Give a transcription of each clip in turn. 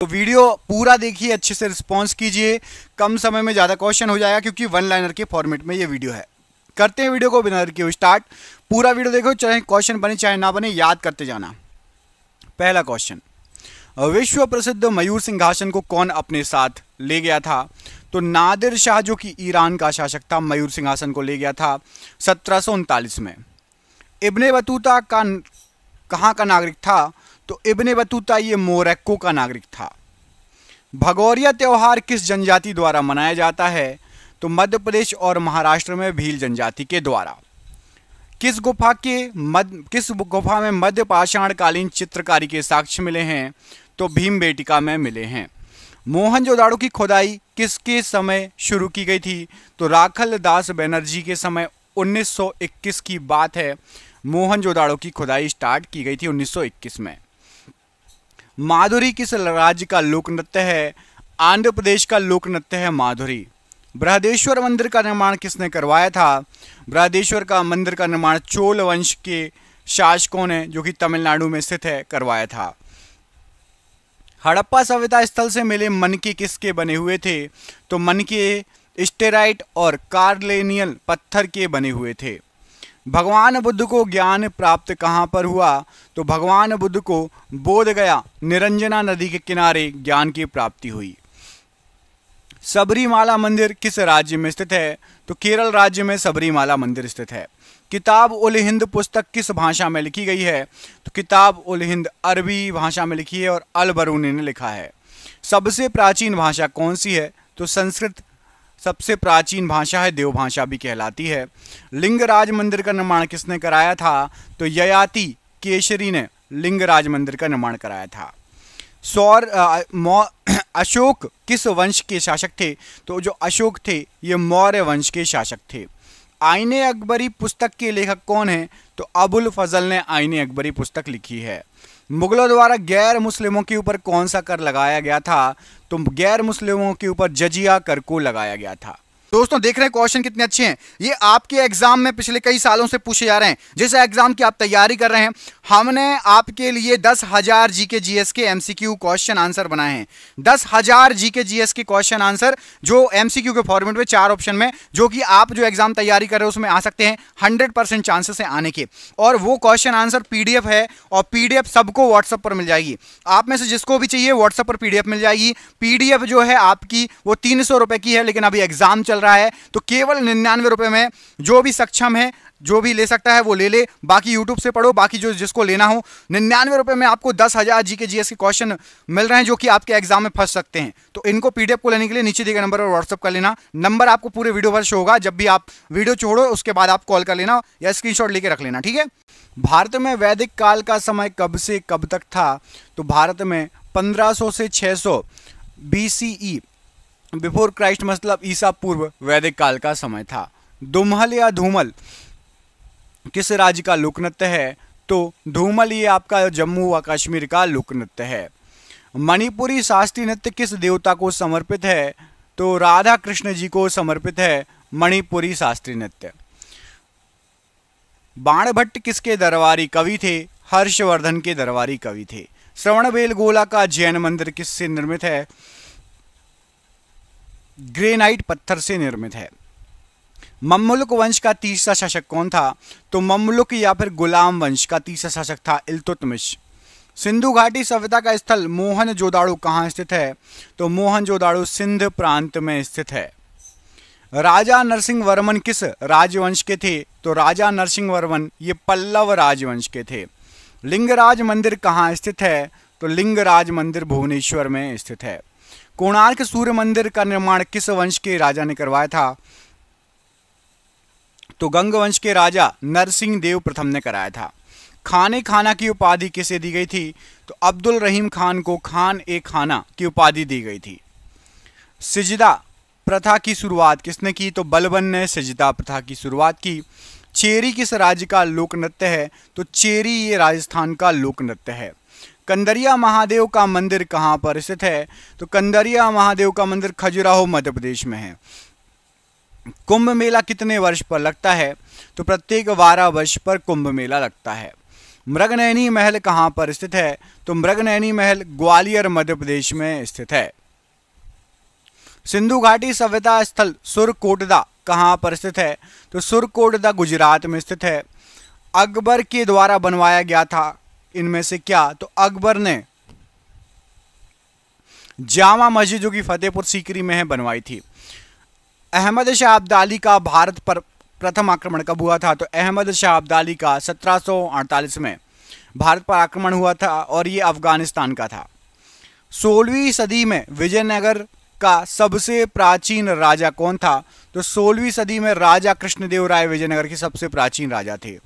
तो वीडियो पूरा देखिए अच्छे से रिस्पॉन्स कीजिए कम समय में ज़्यादा क्वेश्चन हो जाएगा क्योंकि वन लाइनर के फॉर्मेट में ये वीडियो है करते हैं वीडियो को बिना के स्टार्ट पूरा वीडियो देखो चाहे क्वेश्चन बने चाहे ना बने याद करते जाना पहला क्वेश्चन विश्व प्रसिद्ध मयूर सिंहासन को कौन अपने साथ ले गया था तो नादिर शाह जो कि ईरान का शासक था मयूर सिंहासन को ले गया था सत्रह में इब्ने बतूता का कहाँ का नागरिक था तो इब्ने बतूता ये मोरक्को का नागरिक था भगौरिया त्यौहार किस जनजाति द्वारा मनाया जाता है तो मध्य प्रदेश और महाराष्ट्र में भील जनजाति के द्वारा किस गुफा के मध्य किस गुफा में मध्य पाषाणकालीन चित्रकारी के साक्ष्य मिले हैं तो भीम बेटिका में मिले हैं मोहन जोदाड़ो की खुदाई किसके समय शुरू की गई थी तो राखल दास बैनर्जी के समय 1921 की बात है मोहन जोदाड़ो की खुदाई स्टार्ट की गई थी 1921 में माधुरी किस राज्य का लोक नृत्य है आंध्र प्रदेश का लोक नृत्य है माधुरी बृहदेश्वर मंदिर का निर्माण किसने करवाया था बृहदेश्वर का मंदिर का निर्माण चोल वंश के शासकों ने जो कि तमिलनाडु में स्थित है करवाया था हड़प्पा सभ्यता स्थल से मिले मनके किसके बने हुए थे तो मनके स्टेराइट और कार्लेनियल पत्थर के बने हुए थे भगवान बुद्ध को ज्ञान प्राप्त कहाँ पर हुआ तो भगवान बुद्ध को बोध गया निरंजना नदी के किनारे ज्ञान की प्राप्ति हुई सबरीमाला मंदिर किस राज्य में स्थित है तो केरल राज्य में सबरीमाला मंदिर स्थित है किताब उल हिंद पुस्तक किस भाषा में लिखी गई है तो किताब उल हिंद अरबी भाषा में लिखी है और अल बरूनी ने लिखा है सबसे प्राचीन भाषा कौन सी है तो संस्कृत सबसे प्राचीन भाषा है देव भाषा भी कहलाती है लिंगराज मंदिर का निर्माण किसने कराया था तो ययाति केशरी ने लिंगराज मंदिर का निर्माण कराया था सौर अशोक किस वंश के शासक थे तो जो अशोक थे ये मौर्य वंश के शासक थे आईने अकबरी पुस्तक के लेखक कौन है तो अबुल फजल ने आईने अकबरी पुस्तक लिखी है मुगलों द्वारा गैर मुस्लिमों के ऊपर कौन सा कर लगाया गया था तो गैर मुस्लिमों के ऊपर जजिया कर को लगाया गया था दोस्तों देख रहे हैं क्वेश्चन कितने अच्छे हैं ये आपके एग्जाम में पिछले कई सालों से पूछे जा रहे हैं जिस एग्जाम की आप तैयारी कर रहे हैं हमने आपके लिए दस हजार जीके जीएस के एमसीक्यू क्वेश्चन आंसर बनाए हैं दस हजार जीके जीएस के क्वेश्चन आंसर जो एमसीक्यू के फॉर्मेट में चार ऑप्शन में जो कि आप जो एग्जाम तैयारी कर रहे हो उसमें आ सकते हैं हंड्रेड परसेंट चांसेस है आने के और वो क्वेश्चन आंसर पीडीएफ है और पीडीएफ सबको व्हाट्सअप पर मिल जाएगी आप में से जिसको भी चाहिए व्हाट्सअप पर पीडीएफ मिल जाएगी पीडीएफ जो है आपकी वो तीन सौ की है लेकिन अभी एग्जाम चल चल रहा है तो केवल निन्यानवे रुपये में जो भी सक्षम है जो भी ले सकता है वो ले ले बाकी YouTube से पढ़ो बाकी जो जिसको लेना हो निन्यानवे रुपये में आपको दस हज़ार जी के जी के क्वेश्चन मिल रहे हैं जो कि आपके एग्जाम में फंस सकते हैं तो इनको पी को लेने के लिए नीचे दिए गए नंबर पर व्हाट्सअप कर लेना नंबर आपको पूरे वीडियो पर शो होगा जब भी आप वीडियो छोड़ो उसके बाद आप कॉल कर लेना या स्क्रीनशॉट लेके रख लेना ठीक है भारत में वैदिक काल का समय कब से कब तक था तो भारत में पंद्रह से छः सौ बिफोर क्राइस्ट मतलब ईसा पूर्व वैदिक काल का समय था दुमहल या धूमल किस राज्य का लोक नृत्य है तो धूमल ये आपका जम्मू व कश्मीर का लोक नृत्य है मणिपुरी शास्त्रीय नृत्य किस देवता को समर्पित है तो राधा कृष्ण जी को समर्पित है मणिपुरी शास्त्रीय नृत्य बाण भट्ट किसके दरबारी कवि थे हर्षवर्धन के दरबारी कवि थे श्रवण बेल गोला का जैन मंदिर किससे निर्मित है ग्रेनाइट पत्थर से निर्मित है ममलुक वंश का तीसरा शासक कौन था तो ममलुक या फिर गुलाम वंश का तीसरा शासक था इल्तुतमिश सिंधु घाटी सभ्यता का स्थल मोहन जोदाड़ो कहाँ स्थित है तो मोहन जोदाड़ो सिंध प्रांत में स्थित है राजा नरसिंह वर्मन किस राजवंश के थे तो राजा नरसिंह वर्मन ये पल्लव राजवंश के थे लिंगराज मंदिर कहाँ स्थित है तो लिंगराज मंदिर भुवनेश्वर में स्थित है कोणार्क सूर्य मंदिर का निर्माण किस वंश के राजा ने करवाया था तो गंग वंश के राजा नरसिंह देव प्रथम ने कराया था खाने खाना की उपाधि किसे दी गई थी तो अब्दुल रहीम खान को खान ए खाना की उपाधि दी गई थी सिजदा प्रथा की शुरुआत किसने की तो बलबन ने सिजदा प्रथा की शुरुआत की चेरी किस राज्य का लोक नृत्य है तो चेरी ये राजस्थान का लोक नृत्य है कंदरिया महादेव का मंदिर कहाँ पर स्थित है तो कंदरिया महादेव का मंदिर खजुराहो मध्य प्रदेश में है कुंभ मेला कितने वर्ष पर लगता है तो प्रत्येक बारह वर्ष पर कुंभ मेला लगता है मृगनैनी महल कहाँ पर स्थित है तो मृगनैनी महल ग्वालियर मध्य प्रदेश में स्थित है सिंधु घाटी सभ्यता स्थल सुरकोटदा कहाँ पर स्थित है तो सुरकोटदा गुजरात में स्थित है अकबर के द्वारा बनवाया गया था इनमें से क्या तो अकबर ने जामा मस्जिद जो कि फतेहपुर सीकरी में है बनवाई थी अहमद शाह अब्दाली का भारत पर प्रथम आक्रमण कब हुआ था तो अहमद शाह अब्दाली का 1748 में भारत पर आक्रमण हुआ था और ये अफगानिस्तान का था सोलहवीं सदी में विजयनगर का सबसे प्राचीन राजा कौन था तो सोलहवीं सदी में राजा कृष्णदेव राय विजयनगर के सबसे प्राचीन राजा थे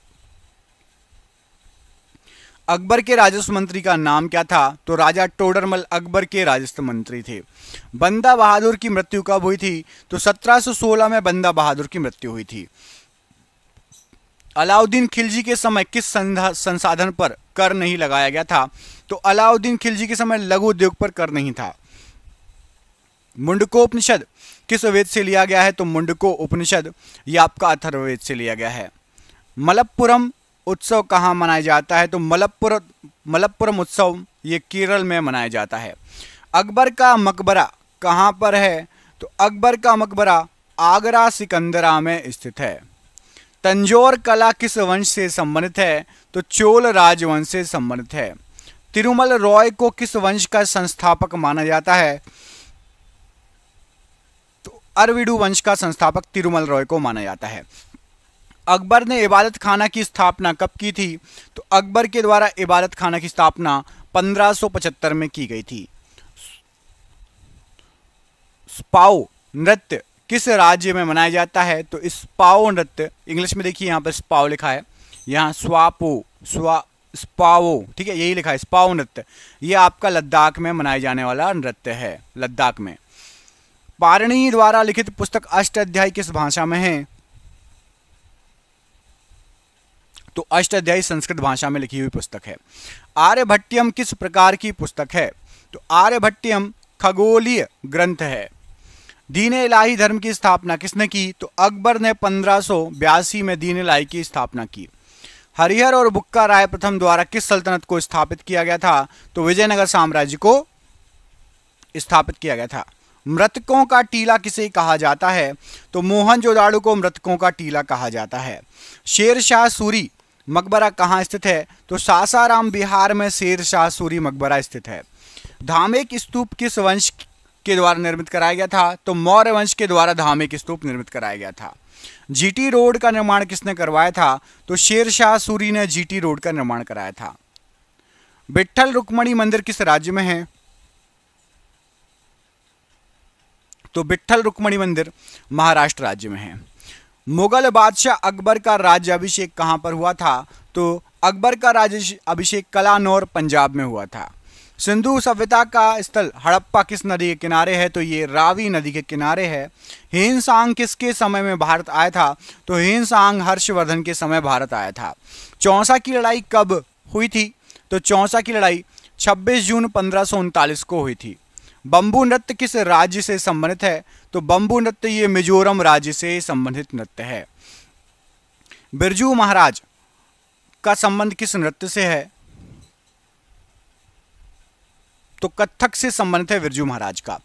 अकबर के राजस्व मंत्री का नाम क्या था तो राजा टोडरमल अकबर के राजस्व मंत्री थे बंदा बहादुर की मृत्यु कब हुई थी तो 1716 में बंदा बहादुर की मृत्यु हुई थी अलाउद्दीन खिलजी के समय किस संसाधन पर कर नहीं लगाया गया था तो अलाउद्दीन खिलजी के समय लघु उद्योग पर कर नहीं था मुंडकोपनिषद किस वेद से लिया गया है तो मुंडको उपनिषद यह आपका अथर्ववेद से लिया गया है मलप्पुरम उत्सव कहाँ मनाया जाता है तो मलप्पुर मलप्पुरम उत्सव ये केरल में मनाया जाता है अकबर का मकबरा कहाँ पर है तो अकबर का मकबरा आगरा सिकंदरा में स्थित है तंजोर कला किस वंश से संबंधित है तो चोल राजवंश से संबंधित है तिरुमल रॉय को किस वंश का संस्थापक माना जाता है तो अरविडू वंश का संस्थापक तिरुमल रॉय को माना जाता है अकबर ने इबादत खाना की स्थापना कब की थी तो अकबर के द्वारा इबादत खाना की स्थापना 1575 में की गई थी स्पाओ नृत्य किस राज्य में मनाया जाता है तो स्पाओ नृत्य इंग्लिश में देखिए यहाँ पर स्पाओ लिखा है यहाँ स्वापो स्वा स्पाओ ठीक है यही लिखा है स्पाओ नृत्य ये आपका लद्दाख में मनाया जाने वाला नृत्य है लद्दाख में पारणी द्वारा लिखित पुस्तक अष्ट अध्याय किस भाषा में है तो अष्टाध्यायी संस्कृत भाषा में लिखी हुई पुस्तक है आर्यभट्टियम किस प्रकार की पुस्तक है तो आर्यभट्टियम खगोलीय ग्रंथ है दीन इलाही धर्म की स्थापना किसने की तो अकबर ने पंद्रह में दीन इलाही की स्थापना की हरिहर और बुक्का राय प्रथम द्वारा किस सल्तनत को स्थापित किया गया था तो विजयनगर साम्राज्य को स्थापित किया गया था मृतकों का टीला किसे कहा जाता है तो मोहन जोदाड़ू को मृतकों का टीला कहा जाता है शेरशाह सूरी मकबरा कहाँ स्थित है तो सासाराम बिहार में शेर शाह सूरी मकबरा स्थित है धामिक स्तूप किस वंश के द्वारा निर्मित कराया गया था तो मौर्य वंश के द्वारा धामिक स्तूप निर्मित कराया गया था जीटी रोड का निर्माण किसने करवाया था तो शेर शाह सूरी ने जीटी रोड का निर्माण कराया था बिट्ठल रुक्मणी मंदिर किस राज्य में है तो बिट्ठल रुक्मणी मंदिर महाराष्ट्र राज्य में है मुगल बादशाह अकबर का अभिषेक कहाँ पर हुआ था तो अकबर का राज्य अभिषेक कलानौर पंजाब में हुआ था सिंधु सभ्यता का स्थल हड़प्पा किस नदी के किनारे है तो ये रावी नदी के किनारे है हेन सांग किसके समय में भारत आया था तो हेन सांग हर्षवर्धन के समय भारत आया था चौसा की लड़ाई कब हुई थी तो चौसा की लड़ाई 26 जून पंद्रह को हुई थी बम्बू नृत्य किस राज्य से संबंधित है तो बम्बू नृत्य ये मिजोरम राज्य से संबंधित नृत्य है बिरजू महाराज का संबंध किस नृत्य से है तो कथक से संबंधित है बिरजू महाराज का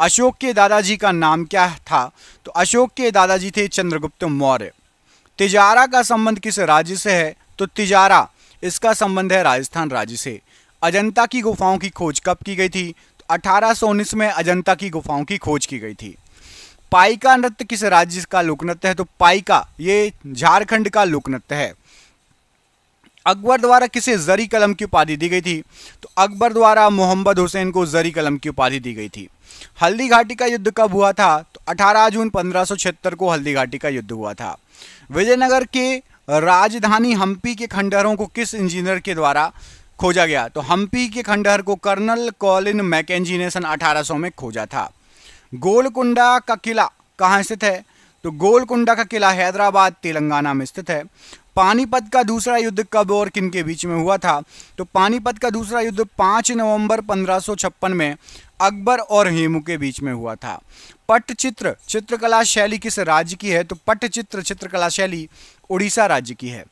अशोक के दादाजी का नाम क्या था तो अशोक के दादाजी थे चंद्रगुप्त मौर्य तिजारा का संबंध किस राज्य से है तो तिजारा इसका संबंध है राजस्थान राज्य से अजंता की गुफाओं की खोज कब की गई थी 1819 में अजंता की गुफाओं की खोज की गई थी पाइका नृत्य किस राज्य का लोक नृत्य है तो पाइका ये झारखंड का लोक नृत्य है अकबर द्वारा किसे जरी कलम की उपाधि दी गई थी तो अकबर द्वारा मोहम्मद हुसैन को जरी कलम की उपाधि दी गई थी हल्दी घाटी का युद्ध कब हुआ था तो 18 जून पंद्रह को हल्दी घाटी का युद्ध हुआ था विजयनगर के राजधानी हम्पी के खंडहरों को किस इंजीनियर के द्वारा खोजा गया तो हम्पी के खंडहर को कर्नल कॉलिन मैकेजी ने सन 1800 में खोजा था गोलकुंडा का किला कहाँ स्थित है तो गोलकुंडा का किला हैदराबाद तेलंगाना में स्थित है पानीपत का दूसरा युद्ध कब और किन के बीच में हुआ था तो पानीपत का दूसरा युद्ध 5 नवंबर 1556 में अकबर और हेमू के बीच में हुआ था पट्टचित्र चित्रकला शैली किस राज्य की है तो पट्टचित्र चित्रकला शैली उड़ीसा राज्य की है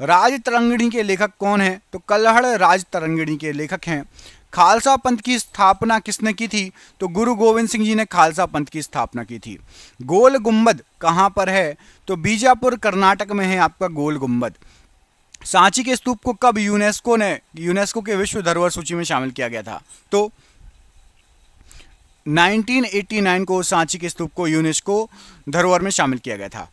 राज तरंगिणी के लेखक कौन है तो कल्हड़ राज तरंगिणी के लेखक हैं खालसा पंथ की स्थापना किसने की थी तो गुरु गोविंद सिंह जी ने खालसा पंथ की स्थापना की थी गोल गुम्बद कहाँ पर है तो बीजापुर कर्नाटक में है आपका गोल गुम्बद सांची के स्तूप को कब यूनेस्को ने यूनेस्को के विश्व धरोहर सूची में शामिल किया गया था तो 1989 को सांची के स्तूप को यूनेस्को धरोहर में शामिल किया गया था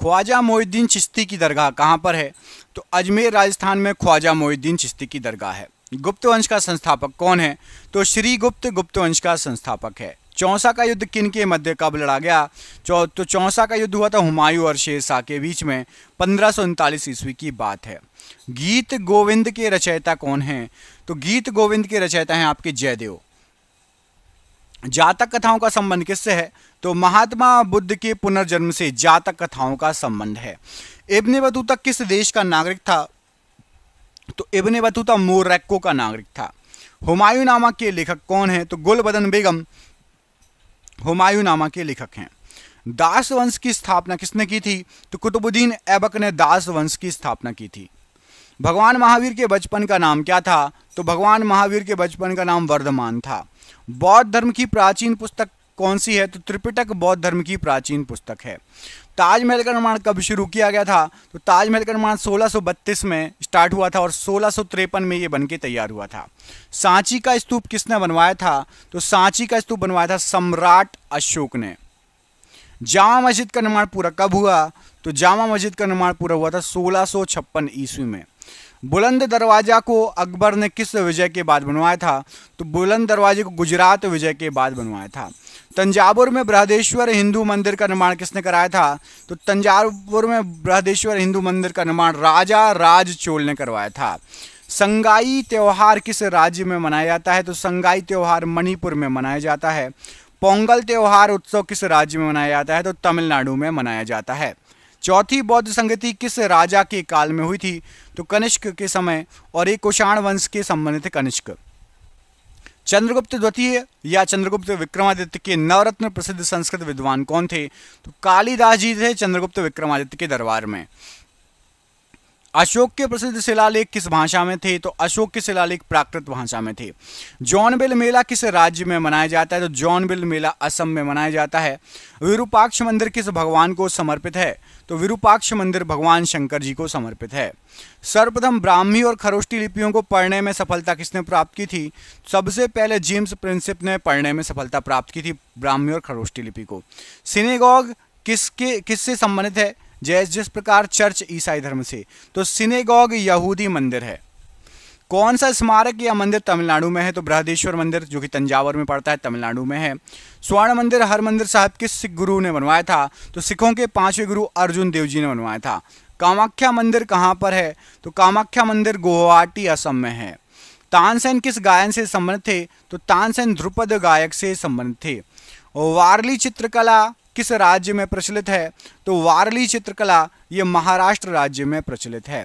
ख्वाजा मोहिद्दीन चिश्ती की दरगाह कहाँ पर है तो अजमेर राजस्थान में ख्वाजा मोहिद्दीन चिश्ती की दरगाह है गुप्त वंश का संस्थापक कौन है तो श्री गुप्त गुप्त वंश का संस्थापक है चौसा का युद्ध किन के मध्य कब लड़ा गया चौ तो चौसा का युद्ध हुआ था हुमायूं और शेर शाह के बीच में पंद्रह सौ ईस्वी की बात है गीत गोविंद के रचयिता कौन है तो गीत गोविंद के रचयिता हैं आपके जयदेव जातक कथाओं का संबंध किससे है तो महात्मा बुद्ध के पुनर्जन्म से जातक कथाओं का संबंध है इब्न बतूता किस देश का नागरिक था तो इब्न बतूता मोरक्को का नागरिक था हुमायूं नामा के लेखक कौन है तो गुलबदन बेगम हुमायूं नामा के लेखक हैं दास वंश की स्थापना किसने की थी तो कुतुबुद्दीन ऐबक ने दास वंश की स्थापना की थी भगवान महावीर के बचपन का नाम क्या था तो भगवान महावीर के बचपन का नाम वर्धमान था बौद्ध धर्म की प्राचीन पुस्तक कौन सी है तो त्रिपिटक बौद्ध धर्म की प्राचीन पुस्तक है ताजमहल का निर्माण कब शुरू किया गया था तो ताजमहल का निर्माण 1632 में स्टार्ट हुआ था और सोलह में ये बन के तैयार हुआ था सांची का स्तूप किसने बनवाया था तो सांची का स्तूप बनवाया था सम्राट अशोक ने जामा मस्जिद का निर्माण पूरा कब हुआ तो जामा मस्जिद का निर्माण पूरा हुआ था सोलह ईस्वी में बुलंद दरवाज़ा को अकबर ने किस विजय के बाद बनवाया था तो बुलंद दरवाजे को गुजरात विजय के बाद बनवाया था तंजावुर में बृहदेश्वर हिंदू मंदिर का निर्माण किसने कराया था तो तंजावुर में बृहदेश्वर हिंदू मंदिर का निर्माण राजा राज चोल ने करवाया था संगाई त्यौहार किस राज्य में मनाया जाता है तो संगाई त्यौहार मणिपुर में मनाया जाता है पोंगल त्यौहार उत्सव किस राज्य में मनाया जाता है तो तमिलनाडु में मनाया जाता है चौथी बौद्ध संगति किस राजा के काल में हुई थी तो कनिष्क के समय और एक कुषाण वंश के संबंधित कनिष्क चंद्रगुप्त द्वितीय या चंद्रगुप्त विक्रमादित्य के नवरत्न प्रसिद्ध संस्कृत विद्वान कौन थे तो कालिदास जी थे चंद्रगुप्त विक्रमादित्य के दरबार में अशोक के प्रसिद्ध शिलालेख किस भाषा में थे तो अशोक के शिलालेख प्राकृत भाषा में थे जॉनबिल मेला किस राज्य में मनाया जाता है तो जॉनबिल मेला असम में मनाया जाता है विरूपाक्ष मंदिर किस भगवान को समर्पित है तो विरूपाक्ष मंदिर भगवान शंकर जी को समर्पित है सर्वप्रथम ब्राह्मी और खरोष्टी लिपियों को पढ़ने में सफलता किसने प्राप्त की थी सबसे पहले जेम्स प्रिंसिप ने पढ़ने में सफलता प्राप्त की थी ब्राह्मी और खरोष्टी लिपि को सिनेगॉग किसके किससे संबंधित है जैस जिस प्रकार चर्च ईसाई धर्म से तो सिनेगॉग यहूदी मंदिर है कौन सा स्मारक या मंदिर तमिलनाडु में है तो बृहदेश्वर मंदिर जो कि तंजावर में पड़ता है तमिलनाडु में है स्वर्ण मंदिर हर मंदिर साहब किस सिख गुरु ने बनवाया था तो सिखों के पांचवें गुरु अर्जुन देव जी ने बनवाया था कामाख्या मंदिर कहाँ पर है तो कामाख्या मंदिर गुवाहाटी असम में है तानसेन किस गायन से संबंधित थे तो तानसेन ध्रुपद गायक से संबंधित थे वारली चित्रकला किस राज्य में प्रचलित है तो वारली चित्रकला ये महाराष्ट्र राज्य में प्रचलित है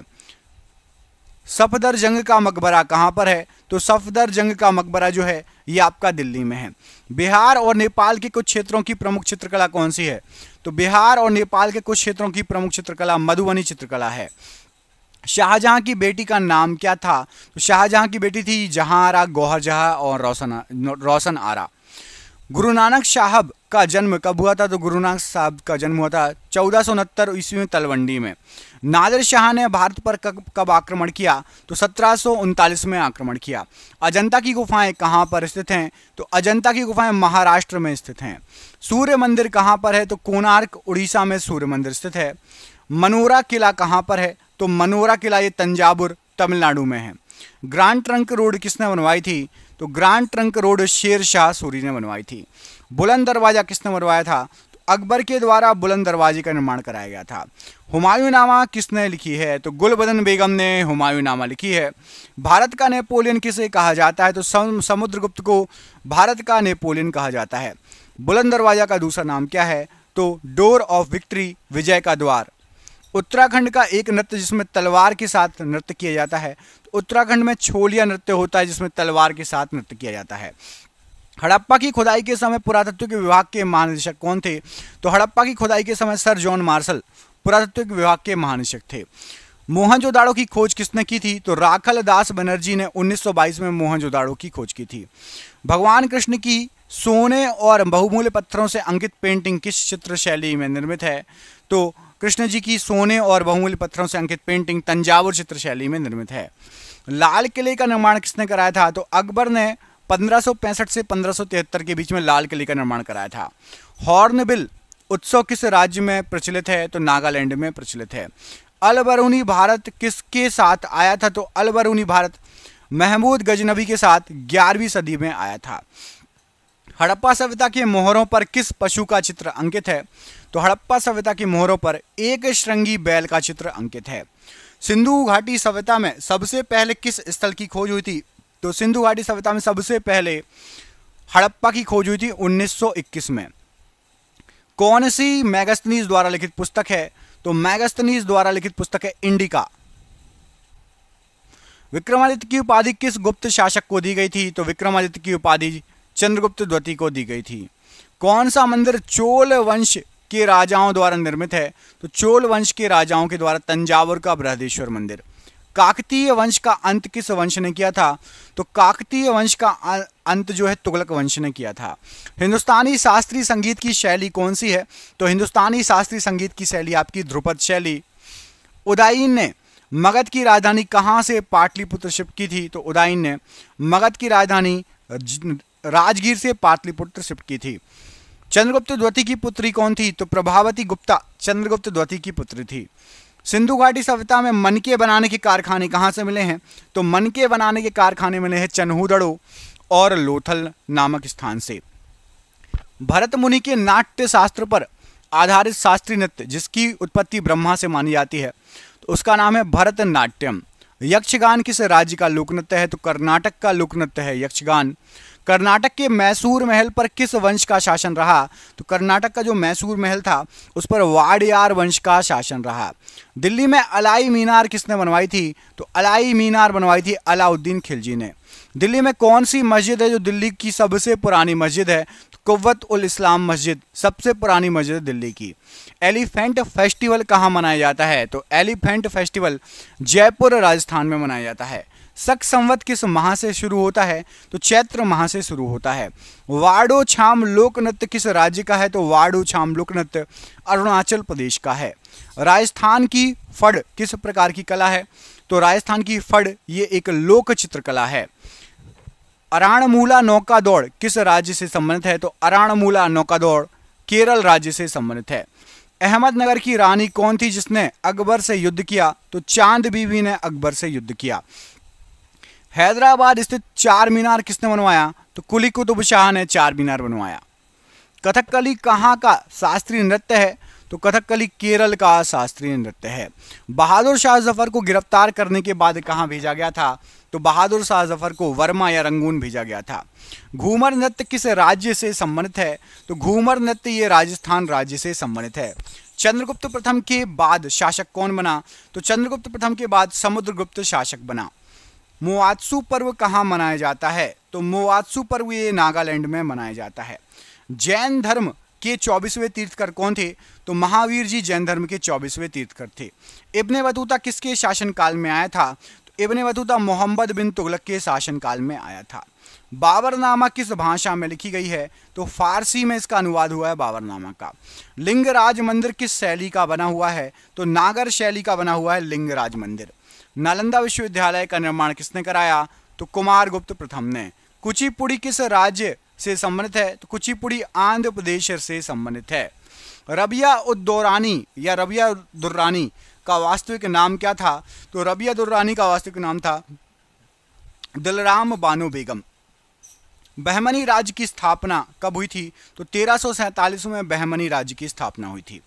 सफदर जंग का मकबरा कहाँ पर है तो सफदर जंग का मकबरा जो है ये आपका दिल्ली में है बिहार और नेपाल के कुछ क्षेत्रों की प्रमुख चित्रकला कौन सी है तो बिहार और नेपाल के कुछ क्षेत्रों की प्रमुख चित्रकला मधुबनी चित्रकला है शाहजहां की बेटी का नाम क्या था तो शाहजहां की बेटी थी जहां आरा गौहर जहां और रोशन रोशन आरा गुरु नानक साहब का जन्म कब हुआ था तो गुरु नानक साहब का जन्म हुआ था चौदह सौ उनहत्तर ईस्वी में तलवंडी में नादिर शाह ने भारत पर कब आक्रमण किया तो सत्रह में आक्रमण किया अजंता की गुफाएं कहाँ पर स्थित हैं तो अजंता की गुफाएं महाराष्ट्र में स्थित हैं सूर्य मंदिर कहाँ पर है तो कोणार्क उड़ीसा में सूर्य मंदिर स्थित है मनोरा किला कहाँ पर है तो मनोरा किला ये तंजावुर तमिलनाडु में है ग्रांड ट्रंक रोड किसने बनवाई थी तो ग्रांड ट्रंक रोड शेर शाह सूरी ने बनवाई थी बुलंद दरवाज़ा किसने बनवाया था तो अकबर के द्वारा बुलंद दरवाजे का निर्माण कराया गया था हुमायूं नामा किसने लिखी है तो गुलबदन बेगम ने हुमायूं नामा लिखी है भारत का नेपोलियन किसे कहा जाता है तो समुद्रगुप्त को भारत का नेपोलियन कहा जाता है बुलंद दरवाज़ा का दूसरा नाम क्या है तो डोर ऑफ विक्ट्री विजय का द्वार उत्तराखंड का एक नृत्य जिसमें तलवार के साथ नृत्य किया जाता है तो उत्तराखंड में छोलिया नृत्य होता है जिसमें तलवार के साथ नृत्य किया जाता है हड़प्पा की खुदाई के समय पुरातत्व विभाग के महानिदेशक कौन थे तो हड़प्पा की खुदाई के समय सर जॉन मार्शल पुरातत्व विभाग के महानिदेशक थे मोहनजोदाड़ो की खोज किसने की थी तो राखल दास बनर्जी ने 1922 में मोहनजोदाड़ो की खोज की थी भगवान कृष्ण की सोने और बहुमूल्य पत्थरों से अंकित पेंटिंग किस चित्र शैली में निर्मित है तो कृष्ण जी की सोने और बहुमूल्य पत्थरों से अंकित पेंटिंग तंजावुर चित्र शैली में निर्मित है लाल किले का निर्माण किसने कराया था तो अकबर ने 1565 से 1573 के बीच में लाल किले का निर्माण कराया था हॉर्नबिल उत्सव किस राज्य में प्रचलित है तो नागालैंड में प्रचलित है अलबरूनी भारत किसके साथ आया था तो अलबरूनी भारत महमूद गजनबी के साथ ग्यारहवीं सदी में आया था हड़प्पा सभ्यता के मोहरों पर किस पशु का चित्र अंकित है तो हड़प्पा सभ्यता के मोहरों पर एक श्रृंगी बैल का चित्र अंकित है सिंधु घाटी सभ्यता में सबसे पहले किस स्थल की खोज हुई थी तो सिंधु घाटी सभ्यता में सबसे पहले हड़प्पा की खोज हुई थी 1921 में कौन सी मैगस्तनीज द्वारा लिखित पुस्तक है तो मैगस्तनीज द्वारा लिखित पुस्तक है इंडिका विक्रमादित्य की उपाधि किस गुप्त शासक को दी गई थी तो विक्रमादित्य की उपाधि चंद्रगुप्त द्वती को दी गई थी कौन सा मंदिर चोल वंश के राजाओं द्वारा निर्मित है तो चोल वंश के राजाओं के द्वारा तंजावर का बृहदेश्वर मंदिर काकतीय वंश का अंत किस वंश ने किया था तो काकतीय वंश का अंत जो है तुगलक वंश ने किया था हिंदुस्तानी शास्त्रीय संगीत की शैली कौन सी है तो हिंदुस्तानी शास्त्रीय संगीत की शैली आपकी ध्रुपद शैली उदयन ने मगध की राजधानी कहाँ से पाटलिपुत्र शिफ्ट की थी तो उदयन ने मगध की राजधानी राजगीर से पाटलिपुत्र शिफ्ट की थी चंद्रगुप्त द्वती की पुत्री कौन थी तो प्रभावती गुप्ता चंद्रगुप्त द्वती की पुत्री थी सिंधु घाटी सभ्यता में मनके बनाने के कारखाने कहाँ से मिले हैं तो मनके बनाने के कारखाने मिले हैं चन्हूदड़ो और लोथल नामक स्थान से भरत मुनि के नाट्य शास्त्र पर आधारित शास्त्रीय नृत्य जिसकी उत्पत्ति ब्रह्मा से मानी जाती है तो उसका नाम है भरतनाट्यम यक्षगान किस राज्य का लोक नृत्य है तो कर्नाटक का लोक नृत्य है यक्षगान कर्नाटक के मैसूर महल पर किस वंश का शासन रहा तो कर्नाटक का जो मैसूर महल था उस पर वाडियार वंश का शासन रहा दिल्ली में अलाई मीनार किसने बनवाई थी तो अलाई मीनार बनवाई थी अलाउद्दीन खिलजी ने दिल्ली में कौन सी मस्जिद है जो दिल्ली की सबसे पुरानी मस्जिद है तो कुत उल इस्लाम मस्जिद सबसे पुरानी मस्जिद है दिल्ली की एलिफेंट फेस्टिवल कहाँ मनाया जाता है तो एलिफेंट फेस्टिवल जयपुर राजस्थान में मनाया जाता है सक संवत किस माह से शुरू होता है तो चैत्र माह से शुरू होता है वाडो छाम लोक नृत्य किस राज्य का है तो वाडो छाम लोक नृत्य अरुणाचल प्रदेश का है राजस्थान की फड़ किस प्रकार की कला है तो राजस्थान की फड़ ये एक लोक चित्रकला है अराणमूला नौका दौड़ किस राज्य से संबंधित है तो अराणमूला नौका दौड़ केरल राज्य से संबंधित है अहमदनगर की रानी कौन थी जिसने अकबर से युद्ध किया तो चांद बीवी ने अकबर से युद्ध किया हैदराबाद स्थित चार मीनार किसने बनवाया तो कुली कुतुब शाह ने चार मीनार बनवाया कथकली कहाँ का शास्त्रीय नृत्य है तो कथकली केरल का शास्त्रीय नृत्य है बहादुर शाह जफर को गिरफ्तार करने के बाद कहाँ भेजा गया था तो बहादुर शाह जफर को वर्मा या रंगून भेजा गया था घूमर नृत्य किस राज्य से संबंधित है तो घूमर नृत्य ये राजस्थान राज्य से संबंधित है चंद्रगुप्त प्रथम के बाद शासक कौन बना तो चंद्रगुप्त प्रथम के बाद समुद्रगुप्त शासक बना मोआत्सु पर्व कहाँ मनाया जाता है तो मोआत्सु पर्व ये नागालैंड में मनाया जाता है जैन धर्म के चौबीसवें तीर्थकर कौन थे तो महावीर जी जैन धर्म के चौबीसवें तीर्थकर थे इब्ने बतूता किसके शासनकाल में आया था तो इब्ने बतूता मोहम्मद बिन तुगलक के शासनकाल में आया था बाबरनामा किस भाषा में लिखी गई है तो फारसी में इसका अनुवाद हुआ है बाबरनामा का लिंगराज मंदिर किस शैली का बना हुआ है तो नागर शैली का बना हुआ है लिंगराज मंदिर नालंदा विश्वविद्यालय का निर्माण किसने कराया तो कुमार गुप्त प्रथम ने कुचिपुड़ी किस राज्य से संबंधित है तो कुचिपुड़ी आंध्र प्रदेश से संबंधित है रबिया उद्दौरानी या रबिया दुर्रानी का वास्तविक नाम क्या था तो रबिया दुर्रानी का वास्तविक नाम था दिलराम बानो बेगम बहमनी राज्य की स्थापना कब हुई थी तो तेरह में बहमनी राज्य की स्थापना हुई थी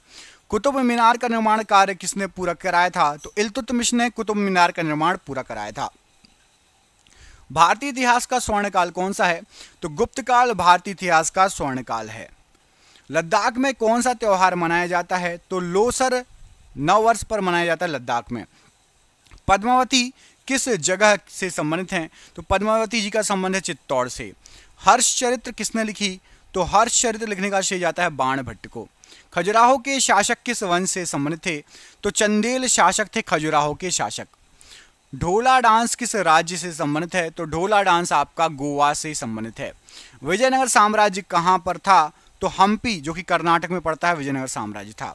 कुतुब मीनार का निर्माण कार्य किसने पूरा कराया था तो इलतुतमिश ने कुतुब मीनार का निर्माण पूरा कराया था भारतीय इतिहास का स्वर्णकाल कौन सा है तो गुप्त काल भारतीय इतिहास का स्वर्णकाल है लद्दाख में कौन सा त्यौहार मनाया जाता है तो लोसर नववर्ष पर मनाया जाता है लद्दाख में पद्मावती किस जगह से संबंधित हैं तो पद्मावती जी का संबंध है चित्तौड़ से हर्ष चरित्र किसने लिखी तो हर्ष चरित्र लिखने का श्रेय जाता है बाण भट्ट को खजुराहो के शासक किस वंश से संबंधित थे तो चंदेल शासक थे खजुराहो के शासक ढोला डांस किस राज्य से संबंधित है तो ढोला डांस आपका गोवा से संबंधित है विजयनगर साम्राज्य कहाँ पर था तो हम्पी जो कि कर्नाटक में पड़ता है विजयनगर साम्राज्य था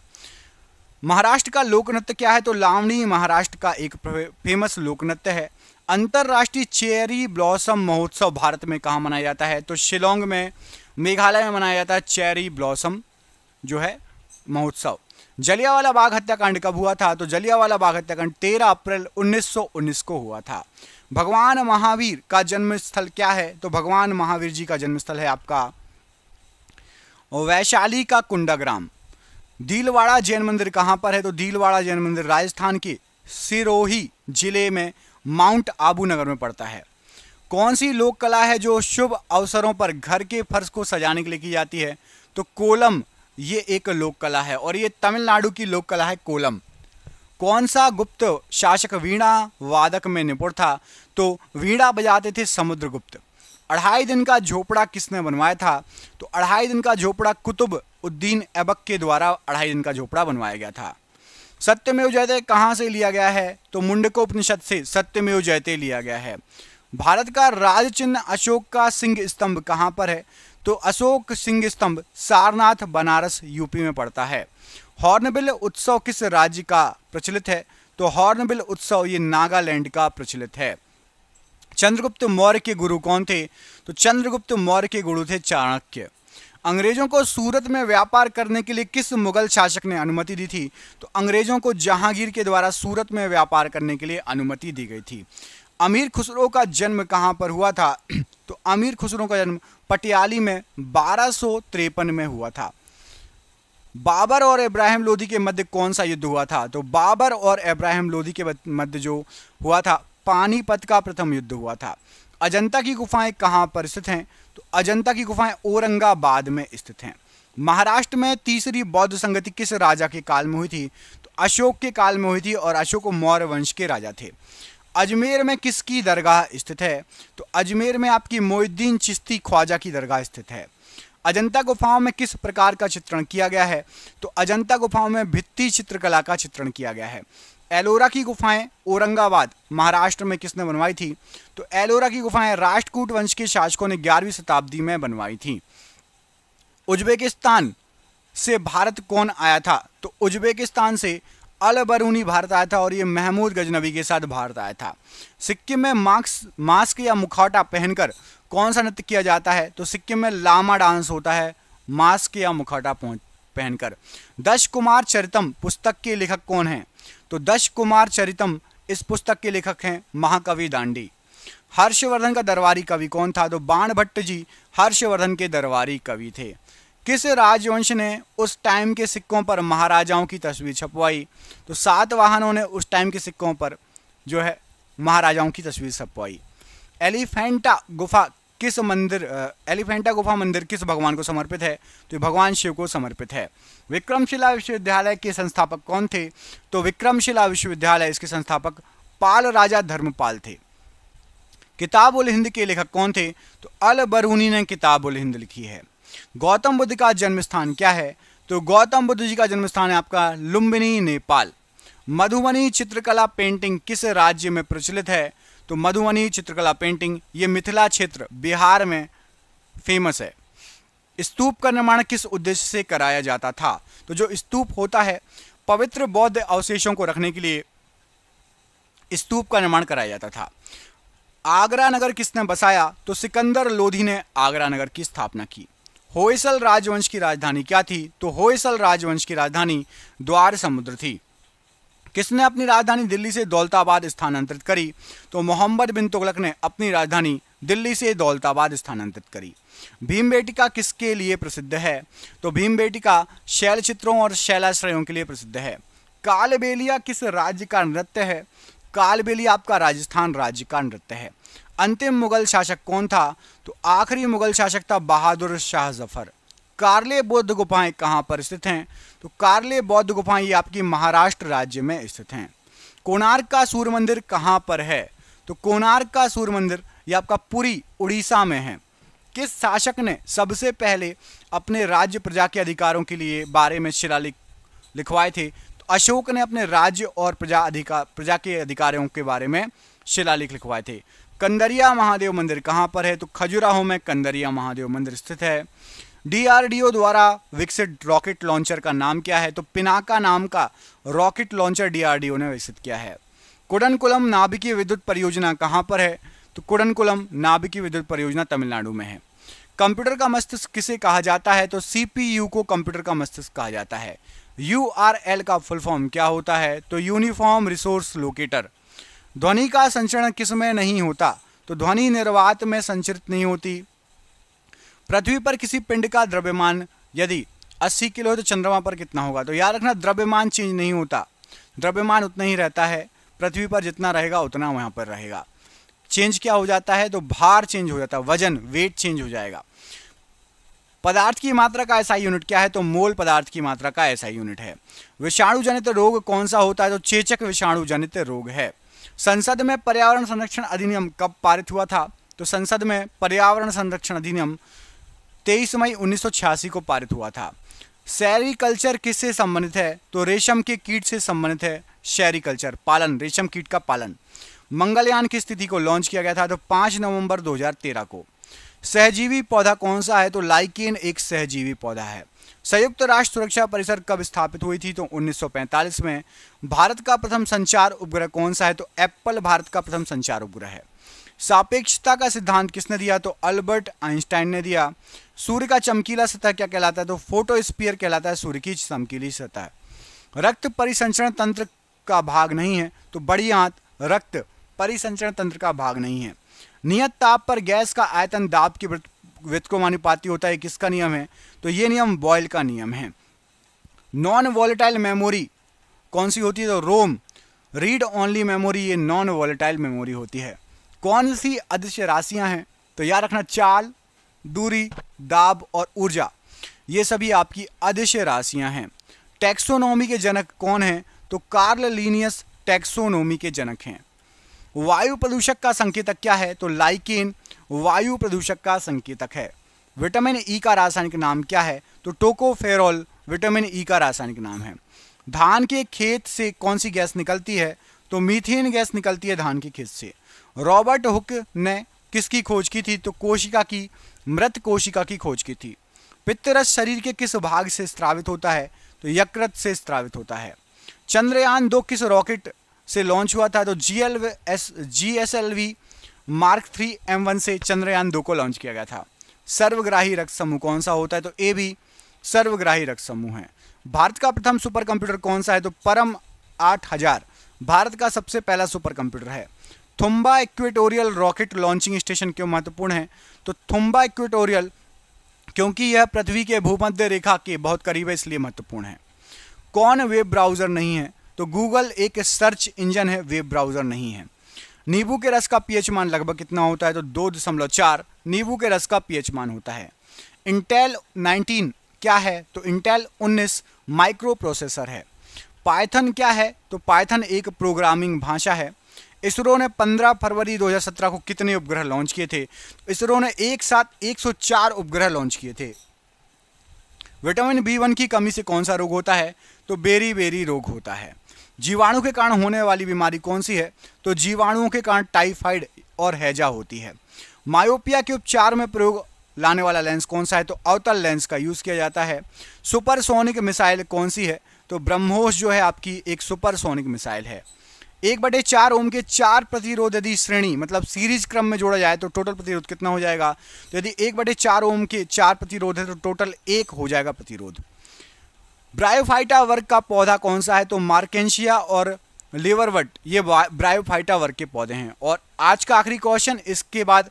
महाराष्ट्र का लोक नृत्य क्या है तो लावणी महाराष्ट्र का एक फेमस लोक नृत्य है अंतर्राष्ट्रीय चेरी ब्लॉसम महोत्सव भारत में कहाँ मनाया जाता है तो शिलोंग में मेघालय में मनाया जाता है चेरी ब्लॉसम जो है महोत्सव जलियावाला बाग हत्याकांड कब हुआ था तो जलियावाला बाग हत्याकांड 13 अप्रैल 1919 को हुआ था भगवान महावीर का जन्म स्थल क्या है तो भगवान महावीर जी का जन्म स्थल है आपका वैशाली का कुंडाग्राम दीलवाड़ा जैन मंदिर कहाँ पर है तो दीलवाड़ा जैन मंदिर राजस्थान के सिरोही जिले में माउंट आबू नगर में पड़ता है कौन सी लोक कला है जो शुभ अवसरों पर घर के फर्श को सजाने के लिए की जाती है तो कोलम ये एक लोक कला है और ये तमिलनाडु की लोक कला है कोलम कौन सा गुप्त शासक वीणा वादक में निपुण था तो वीणा बजाते थे समुद्रगुप्त अढ़ाई दिन का झोपड़ा किसने बनवाया था तो अढ़ाई दिन का झोपड़ा कुतुब उद्दीन ऐबक के द्वारा अढ़ाई दिन का झोपड़ा बनवाया गया था सत्यमेव जयते कहाँ से लिया गया है तो मुंडकोपनिषद से सत्यमेव जयते लिया गया है भारत का राजचिन्ह अशोक का सिंह स्तंभ कहाँ पर है तो अशोक सिंह स्तंभ सारनाथ बनारस यूपी में पड़ता है हॉर्नबिल उत्सव किस राज्य का प्रचलित है तो हॉर्नबिल उत्सव ये नागालैंड का प्रचलित है चंद्रगुप्त मौर्य के गुरु कौन थे तो चंद्रगुप्त मौर्य के गुरु थे चाणक्य अंग्रेजों को सूरत में व्यापार करने के लिए किस मुगल शासक ने अनुमति दी थी तो अंग्रेजों को जहांगीर के द्वारा सूरत में व्यापार करने के लिए अनुमति दी गई थी अमीर खुसरो का जन्म कहाँ पर हुआ था तो अमीर खुसरो का जन्म पटियाली में बारह में हुआ था बाबर और इब्राहिम लोधी के मध्य कौन सा युद्ध हुआ था तो बाबर और इब्राहिम लोधी के मध्य जो हुआ था पानीपत का प्रथम युद्ध हुआ था अजंता की गुफाएं कहाँ पर स्थित हैं तो अजंता की गुफाएं औरंगाबाद में स्थित हैं महाराष्ट्र में तीसरी बौद्ध संगति किस राजा के काल में हुई थी तो अशोक के काल में हुई थी और अशोक मौर्य वंश के राजा थे अजमेर में किसकी दरगाह स्थित है तो अजमेर में आपकी मोहिद्दीन चिश्ती ख्वाजा की दरगाह स्थित है अजंता गुफाओं में किस प्रकार का चित्रण किया गया है तो अजंता गुफाओं में भित्ति चित्रकला का चित्रण किया गया है एलोरा की गुफाएं औरंगाबाद महाराष्ट्र में किसने बनवाई थी तो एलोरा की गुफाएं राष्ट्रकूट वंश के शासकों ने ग्यारहवीं शताब्दी में बनवाई थी उज्बेकिस्तान से भारत कौन आया था तो उज्बेकिस्तान से अल बरूनी भारत आया था और ये महमूद गजनबी के साथ भारत आया था सिक्किम में मास्क मास्क या मुखौटा पहनकर कौन सा नृत्य किया जाता है तो सिक्किम में लामा डांस होता है मास्क या मुखौटा पहनकर दश कुमार चरितम पुस्तक के लेखक कौन हैं तो दश कुमार चरितम इस पुस्तक के लेखक हैं महाकवि दांडी हर्षवर्धन का दरबारी कवि कौन था तो बाण भट्ट जी हर्षवर्धन के दरबारी कवि थे किस राजवंश ने उस टाइम के सिक्कों पर महाराजाओं की तस्वीर छपवाई तो सात वाहनों ने उस टाइम के सिक्कों पर जो है महाराजाओं की तस्वीर छपवाई एलिफेंटा गुफा किस मंदिर एलिफेंटा गुफा मंदिर किस भगवान को समर्पित है तो भगवान शिव को समर्पित है विक्रमशिला विश्वविद्यालय के संस्थापक कौन थे तो विक्रमशिला विश्वविद्यालय इसके संस्थापक पाल राजा धर्मपाल थे किताब उल हिंद के लेखक कौन थे तो अल बरूनी ने किताब उल हिंद लिखी है गौतम बुद्ध का जन्म स्थान क्या है तो गौतम बुद्ध जी का जन्म स्थान है आपका लुम्बिनी नेपाल मधुबनी चित्रकला पेंटिंग किस राज्य में प्रचलित है तो मधुबनी चित्रकला पेंटिंग ये मिथिला क्षेत्र बिहार में फेमस है स्तूप का निर्माण किस उद्देश्य से कराया जाता था तो जो स्तूप होता है पवित्र बौद्ध अवशेषों को रखने के लिए स्तूप का निर्माण कराया जाता था आगरा नगर किसने बसाया तो सिकंदर लोधी ने आगरा नगर की स्थापना की होयसल राजवंश की राजधानी क्या थी तो होयसल राजवंश की राजधानी द्वार समुद्र थी किसने अपनी राजधानी दिल्ली से दौलताबाद स्थानांतरित करी तो मोहम्मद बिन तुगलक ने अपनी राजधानी दिल्ली से दौलताबाद स्थानांतरित करी भीम बेटिका किसके लिए प्रसिद्ध है तो भीम बेटिका शैल चित्रों और शैलाश्रयों के लिए प्रसिद्ध है कालबेलिया किस राज्य का नृत्य है कालबेलिया आपका राजस्थान राज्य का नृत्य है अंतिम मुगल शासक कौन था तो आखिरी मुगल शासक था बहादुर शाह जफर कार्ले बौद्ध गुफाएं कहाँ पर स्थित हैं तो कार्ले बौद्ध गुफाएं ये आपकी महाराष्ट्र राज्य में स्थित हैं कोणार्क का सूर्य मंदिर कहाँ पर है तो कोणार्क का सूर्य मंदिर ये आपका पूरी उड़ीसा में है किस शासक ने सबसे पहले अपने राज्य प्रजा के अधिकारों के लिए बारे में शिलालेख लिखवाए थे तो अशोक ने अपने राज्य और प्रजा अधिकार प्रजा के अधिकारों के बारे में शिलालेख लिखवाए थे कंदरिया महादेव मंदिर कहाँ पर है तो खजुराहो में कंदरिया महादेव मंदिर स्थित है डीआरडीओ द्वारा विकसित रॉकेट लॉन्चर का नाम क्या है तो पिनाका नाम का रॉकेट लॉन्चर डीआरडीओ ने विकसित किया है कुडनकुलम नाभिकीय विद्युत परियोजना कहाँ पर है तो कुडनकुलम नाभिकीय विद्युत परियोजना तमिलनाडु में है कंप्यूटर का मस्तिष्क किसे कहा जाता है तो सीपीयू को कंप्यूटर का मस्तिष्क कहा जाता है यू का फुल फॉर्म क्या होता है तो यूनिफॉर्म रिसोर्स लोकेटर ध्वनि का संचरण किस में नहीं होता तो ध्वनि निर्वात में संचरित नहीं होती पृथ्वी पर किसी पिंड का द्रव्यमान यदि 80 किलो है तो चंद्रमा पर कितना होगा तो याद रखना द्रव्यमान चेंज नहीं होता द्रव्यमान उतना ही रहता है पृथ्वी पर जितना रहेगा उतना वहां पर रहेगा चेंज क्या हो जाता है तो भार चेंज हो जाता है वजन वेट चेंज हो जाएगा पदार्थ की मात्रा का ऐसा यूनिट क्या है तो मोल पदार्थ की मात्रा का ऐसा यूनिट है विषाणु जनित रोग कौन सा होता है तो चेचक विषाणु जनित रोग है संसद में पर्यावरण संरक्षण अधिनियम कब पारित हुआ था तो संसद में पर्यावरण संरक्षण अधिनियम 23 मई 1986 को पारित हुआ था शहरी कल्चर किससे संबंधित है तो रेशम के कीट से संबंधित है शहरी कल्चर पालन रेशम कीट का पालन मंगलयान की स्थिति को लॉन्च किया गया था तो 5 नवंबर 2013 को सहजीवी पौधा कौन सा है तो लाइकेन एक सहजीवी पौधा है संयुक्त राष्ट्र सुरक्षा परिषद कब स्थापित हुई थी तो 1945 में भारत का प्रथम संचार उपग्रह कौन सा है तो एप्पल भारत का प्रथम संचार उपग्रह है सापेक्षता का सिद्धांत किसने दिया तो अल्बर्ट आइंस्टाइन ने दिया सूर्य का चमकीला सतह क्या कहलाता है तो फोटोस्पियर कहलाता है सूर्य की चमकीली सतह रक्त परिसंचरण तंत्र का भाग नहीं है तो बड़ी आंत रक्त परिसंचरण तंत्र का भाग नहीं है नियत ताप पर गैस का आयतन दाब की वित्त को मानुपाती होता है किसका नियम है तो ये नियम बॉयल का नियम है नॉन वॉलेटाइल मेमोरी कौन सी होती है तो रोम रीड ओनली मेमोरी ये नॉन वॉलेटाइल मेमोरी होती है कौन सी अदृश्य राशियां हैं तो याद रखना चाल दूरी दाब और ऊर्जा ये सभी आपकी अदृश्य राशियां हैं टैक्सोनॉमी के जनक कौन हैं तो कार्ल लीनियस टैक्सोनॉमी के जनक हैं वायु प्रदूषक का संकेतक क्या है तो लाइकेन वायु प्रदूषक का संकेतक है विटामिन ई का रासायनिक नाम क्या है तो टोकोफेरॉल विटामिन ई का रासायनिक नाम है धान के खेत से कौन सी गैस निकलती है तो मीथेन गैस निकलती है धान के खेत से रॉबर्ट हुक ने किसकी खोज की थी तो कोशिका की मृत कोशिका की खोज की थी पित्तरस शरीर के किस भाग से स्त्रावित होता है तो यकृत से स्त्रावित होता है चंद्रयान दो किस रॉकेट से लॉन्च हुआ था तो G L S G S L V mark three M one से चंद्रयान दो को लॉन्च किया गया था सर्वग्राही रक्त समूह कौन सा होता है तो ए भी सर्वग्राही रक्त समूह है भारत का प्रथम सुपर कंप्यूटर कौन सा है तो परम आठ हजार भारत का सबसे पहला सुपर कंप्यूटर है Thumba equatorial rocket launching station क्यों महत्वपूर्ण है तो थुम्बा इक्वेटोरियल क्योंकि यह पृथ्वी के भूमध्य रेखा के बहुत करीब है इसलिए महत्वपूर्ण है कौन वेब ब्राउज़र नहीं है तो गूगल एक सर्च इंजन है वेब ब्राउज़र नहीं है नींबू के रस का पीएच मान लगभग कितना होता है तो दो दशमलव चार नींबू के रस का पीएच मान होता है इंटेल 19 क्या है तो इंटेल 19 माइक्रो प्रोसेसर है पाइथन क्या है तो पाइथन एक प्रोग्रामिंग भाषा है इसरो ने 15 फरवरी 2017 को कितने उपग्रह लॉन्च किए थे इसरो ने एक साथ 104 उपग्रह लॉन्च किए थे विटामिन बी वन की कमी से कौन सा रोग होता है तो बेरी बेरी रोग होता है जीवाणु के कारण होने वाली बीमारी कौन सी है तो जीवाणुओं के कारण टाइफाइड और हैजा होती है मायोपिया के उपचार में प्रयोग लाने वाला लेंस कौन सा है तो अवतल लेंस का यूज़ किया जाता है सुपरसोनिक मिसाइल कौन सी है तो ब्रह्मोस जो है आपकी एक सुपरसोनिक मिसाइल है एक बटे चार ओम के चार प्रतिरोध यदि श्रेणी मतलब सीरीज क्रम में जोड़ा जाए तो टोटल प्रतिरोध कितना हो जाएगा तो यदि एक बटे चार ओम के चार प्रतिरोध है तो टोटल एक हो जाएगा प्रतिरोध ब्रायोफाइटा वर्ग का पौधा कौन सा है तो मार्केशिया और लेवरवट ये ब्रायोफाइटा वर्ग के पौधे हैं और आज का आखिरी क्वेश्चन इसके बाद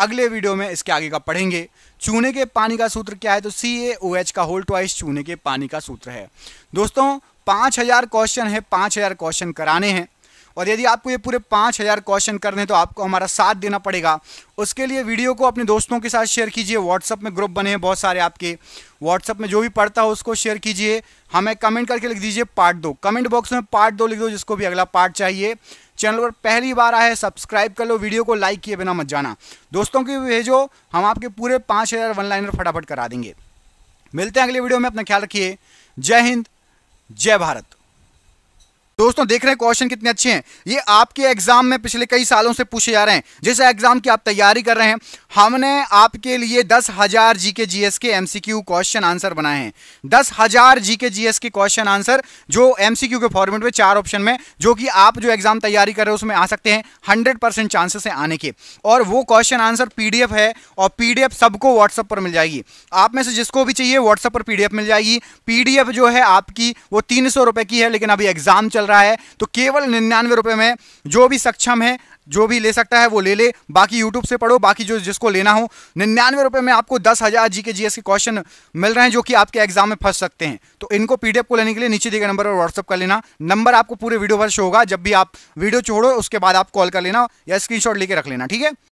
अगले वीडियो में इसके आगे का पढ़ेंगे चूने के पानी का सूत्र क्या है तो सी ए ओ एच का होल ट्वाइस चूने के पानी का सूत्र है दोस्तों पाँच हज़ार क्वेश्चन है पाँच हज़ार क्वेश्चन कराने हैं और यदि आपको ये पूरे पाँच हज़ार क्वेश्चन करने हैं तो आपको हमारा साथ देना पड़ेगा उसके लिए वीडियो को अपने दोस्तों के साथ शेयर कीजिए व्हाट्सअप में ग्रुप बने हैं बहुत सारे आपके व्हाट्सअप में जो भी पढ़ता हो उसको शेयर कीजिए हमें कमेंट करके लिख दीजिए पार्ट दो कमेंट बॉक्स में पार्ट दो लिख दो जिसको भी अगला पार्ट चाहिए चैनल पर पहली बार आए सब्सक्राइब कर लो वीडियो को लाइक किए बिना मत जाना दोस्तों की भेजो हम आपके पूरे पाँच हज़ार वन लाइनर फटाफट करा देंगे मिलते हैं अगले वीडियो में अपना ख्याल रखिए जय हिंद जय भारत दोस्तों देख रहे हैं क्वेश्चन कितने अच्छे हैं ये आपके एग्जाम में पिछले कई सालों से पूछे जा रहे हैं जिस एग्जाम की आप तैयारी कर रहे हैं हमने आपके लिए दस हजार जीके जीएस के एमसीक्यू क्वेश्चन आंसर बनाए हैं दस हजार जीके जीएस के क्वेश्चन आंसर जो एमसीक्यू के फॉर्मेट में चार ऑप्शन में जो कि आप जो एग्जाम तैयारी कर रहे हो उसमें आ सकते हैं हंड्रेड परसेंट चांसेस है आने के और वो क्वेश्चन आंसर पीडीएफ है और पीडीएफ सबको व्हाट्सअप पर मिल जाएगी आप में से जिसको भी चाहिए व्हाट्सअप पर पीडीएफ मिल जाएगी पीडीएफ जो है आपकी वो तीन सौ रुपए की है लेकिन अभी एग्जाम चल चल रहा है तो केवल निन्यानवे रुपये में जो भी सक्षम है जो भी ले सकता है वो ले ले बाकी YouTube से पढ़ो बाकी जो जिसको लेना हो निन्यानवे रुपये में आपको दस हज़ार जी के जी के क्वेश्चन मिल रहे हैं जो कि आपके एग्जाम में फंस सकते हैं तो इनको पी को लेने के लिए नीचे दिए गए नंबर पर व्हाट्सअप कर लेना नंबर आपको पूरे वीडियो पर शो होगा जब भी आप वीडियो छोड़ो उसके बाद आप कॉल कर लेना या स्क्रीन लेके रख लेना ठीक है